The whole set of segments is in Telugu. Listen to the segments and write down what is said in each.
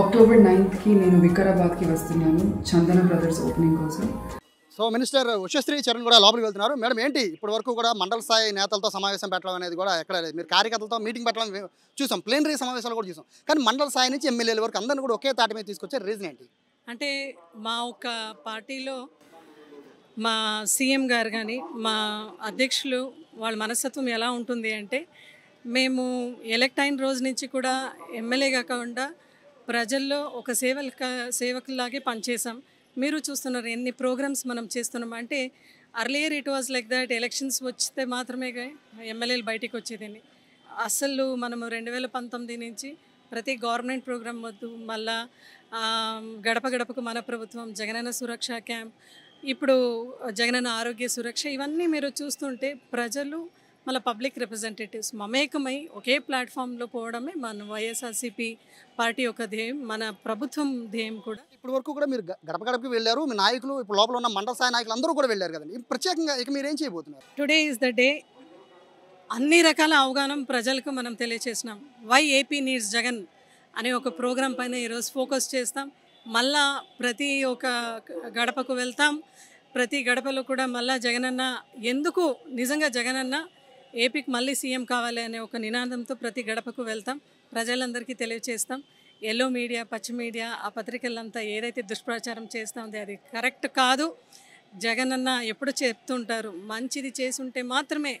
అక్టోబర్ నైన్త్కి నేను వికారాబాద్కి వస్తున్నాను చందన బ్రదర్స్ ఓపెనింగ్ కోసం సో మినిస్టర్ ఉషశ్రీ చరణ్ కూడా లోపలికి వెళ్తున్నారు మేడం ఏంటి ఇప్పటి వరకు కూడా మండల స్థాయి నేతలతో సమావేశం పెట్టడం అనేది కూడా ఎక్కడ లేదు మీరు కార్యకర్తలతో మీటింగ్ పెట్టడం చూసాం ప్లేనరీ సమావేశాలు కూడా చూసాం కానీ మండల స్థాయి నుంచి ఎమ్మెల్యేల వరకు అందరిని కూడా ఒకే తాటి మీద తీసుకొచ్చే రీజన్ ఏంటి అంటే మా ఒక పార్టీలో మా సీఎం గారు కానీ మా అధ్యక్షులు వాళ్ళ మనస్తత్వం ఎలా ఉంటుంది అంటే మేము ఎలక్ట్ అయిన రోజు నుంచి కూడా ఎమ్మెల్యే కాకుండా ప్రజల్లో ఒక సేవల సేవకులాగే పనిచేసాం మీరు చూస్తున్నారు ఎన్ని ప్రోగ్రామ్స్ మనం చేస్తున్నాం అంటే earlier it was like that elections వచ్చితే మాత్రమే ఎమ్మెల్యేలు బయటికి వచ్చేదని అసలు మనము రెండు వేల పంతొమ్మిది నుంచి ప్రతి గవర్నమెంట్ ప్రోగ్రాం వద్దు మళ్ళా గడప గడపకు మన ప్రభుత్వం జగనన్న సురక్ష క్యాంప్ ఇప్పుడు జగనన్న ఆరోగ్య సురక్ష ఇవన్నీ మీరు చూస్తుంటే ప్రజలు మళ్ళీ పబ్లిక్ రిప్రజెంటేటివ్స్ మమేకమై ఒకే ప్లాట్ఫామ్లో పోవడమే మన వైఎస్ఆర్సీపీ పార్టీ యొక్క ధ్యేయం మన ప్రభుత్వం ధ్యేయం కూడా ఇప్పటి వరకు కూడా మీరు గడప గడపకి వెళ్ళారు మీ నాయకులు ఇప్పుడు లోపల ఉన్న మండల స్థాయి నాయకులు అందరూ కూడా వెళ్ళారు కదండి ప్రత్యేకంగా ఇక మీరేం చేయబోతున్నారు టుడే ఈస్ ద డే అన్ని రకాల అవగాహన ప్రజలకు మనం తెలియచేసినాం వై ఏపీ నీడ్స్ జగన్ అనే ఒక ప్రోగ్రాం పైన ఈరోజు ఫోకస్ చేస్తాం మళ్ళా ప్రతి ఒక గడపకు వెళ్తాం ప్రతి గడపలో కూడా మళ్ళా జగనన్న ఎందుకు నిజంగా జగనన్న ఏపీకి మళ్ళీ సీఎం కావాలి అనే ఒక నినాదంతో ప్రతి గడపకు వెళ్తాం ప్రజలందరికీ తెలియచేస్తాం ఎల్లో మీడియా పచ్చి మీడియా ఆ పత్రికలంతా ఏదైతే దుష్ప్రచారం చేస్తుంది అది కరెక్ట్ కాదు జగనన్న ఎప్పుడు చెప్తుంటారు మంచిది చేసుంటే మాత్రమే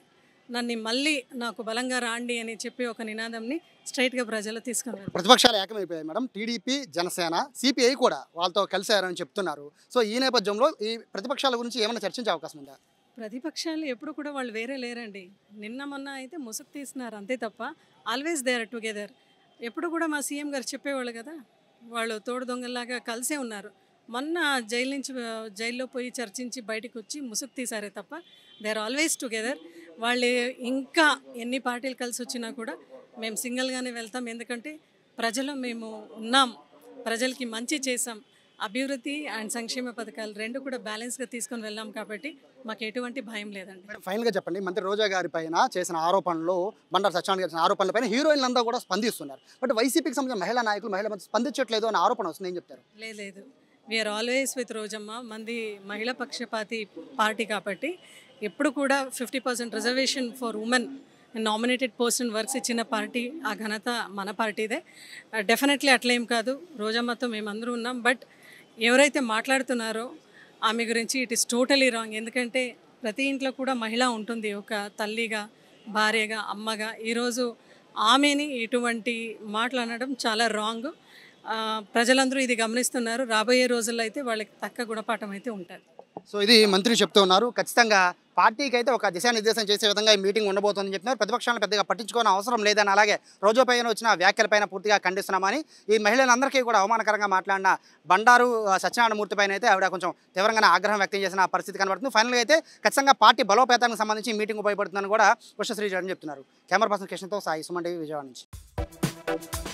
నన్ను మళ్ళీ నాకు బలంగా రాండి అని చెప్పి ఒక నినాదంని స్ట్రైట్గా ప్రజలు తీసుకున్నారు ప్రతిపక్షాలు ఏకమైపోయాయి మేడం టీడీపీ జనసేన సిపిఐ కూడా వాళ్ళతో కలిసారని చెప్తున్నారు సో ఈ నేపథ్యంలో ఈ ప్రతిపక్షాల గురించి ఏమైనా చర్చించే అవకాశం ఉందా ప్రతిపక్షాలు ఎప్పుడు కూడా వాళ్ళు వేరే లేరండి నిన్న మొన్న అయితే ముసుగు తీసినారు అంతే తప్ప ఆల్వేస్ దే ఆర్ టుగెదర్ ఎప్పుడు కూడా మా సీఎం గారు చెప్పేవాళ్ళు కదా వాళ్ళు తోడు దొంగల్లాగా కలిసే ఉన్నారు మొన్న జైలు నుంచి జైల్లో పోయి చర్చించి బయటకు వచ్చి ముసుగు తీశారే తప్ప దే ఆర్ ఆల్వేస్ టుగెదర్ వాళ్ళు ఇంకా ఎన్ని పార్టీలు కలిసి వచ్చినా కూడా మేము సింగిల్గానే వెళ్తాం ఎందుకంటే ప్రజలు మేము ఉన్నాం ప్రజలకి మంచి చేసాం అభివృద్ధి అండ్ సంక్షేమ పథకాలు రెండు కూడా బ్యాలెన్స్గా తీసుకొని వెళ్ళాం కాబట్టి మాకు ఎటువంటి భయం లేదండి గా చెప్పండి మంత్రి రోజా గారి పైన చేసిన ఆరోపణలు బండారు సత్యనారాయణ చేసిన ఆరోపణల పైన హీరోయిన్లు అంతా కూడా స్పందిస్తున్నారు బట్ వైసీపీకి సంబంధించిన మహిళా నాయకులు మహిళా మంత్రి స్పందించట్లేదు అనే ఆరోపణ వస్తుంది ఏం చెప్తారు లేదు విఆర్ ఆల్వేస్ విత్ రోజమ్మ మంది మహిళా పక్షపాతి పార్టీ కాబట్టి ఎప్పుడు కూడా fifty percent reservation for women nominated person works ఇచ్చిన పార్టీ ఆ ఘనత మన పార్టీదే డెఫినెట్లీ uh, అట్లేం కాదు రోజమ్మతో మేమందరూ ఉన్నాం బట్ ఎవరైతే మాట్లాడుతున్నారో ఆమె గురించి ఇట్ ఇస్ టోటలీ రాంగ్ ఎందుకంటే ప్రతి ఇంట్లో కూడా మహిళ ఉంటుంది ఒక తల్లిగా భార్యగా అమ్మగా ఈరోజు ఆమెని ఇటువంటి మాటలు అనడం చాలా రాంగ్ ప్రజలందరూ ఇది గమనిస్తున్నారు రాబోయే రోజుల్లో అయితే వాళ్ళకి తక్క గుణపాఠం అయితే ఉంటుంది సో ఇది మంత్రి చెప్తూ ఉన్నారు ఖచ్చితంగా పార్టీకి అయితే ఒక దిశానిర్దేశం చేసే విధంగా ఈ మీటింగ్ ఉండబోతుందని చెప్తున్నారు ప్రతిపక్షాలను పెద్దగా పట్టించుకోని అవసరం లేదని అలాగే రోజుపైన వచ్చిన వ్యాఖ్యలపైన పూర్తిగా ఖండిస్తున్నామని ఈ మహిళలందరికీ కూడా అవమానకరంగా మాట్లాడిన బండారు సత్యనారాయణమూర్తి పైన అయితే ఆవిడ కొంచెం తీవ్రంగానే ఆగ్రహం వ్యక్తం చేసిన పరిస్థితి కనబడుతుంది ఫైనల్గా అయితే ఖచ్చితంగా పార్టీ బలోపేతానికి సంబంధించి మీటింగ్ ఉపయోగపడుతుందని కూడా కృష్ణశ్రీ చెప్తున్నారు కెమెరా పర్సన్ కృష్ణతో సాయి సుమన్ విజయవాడ నుంచి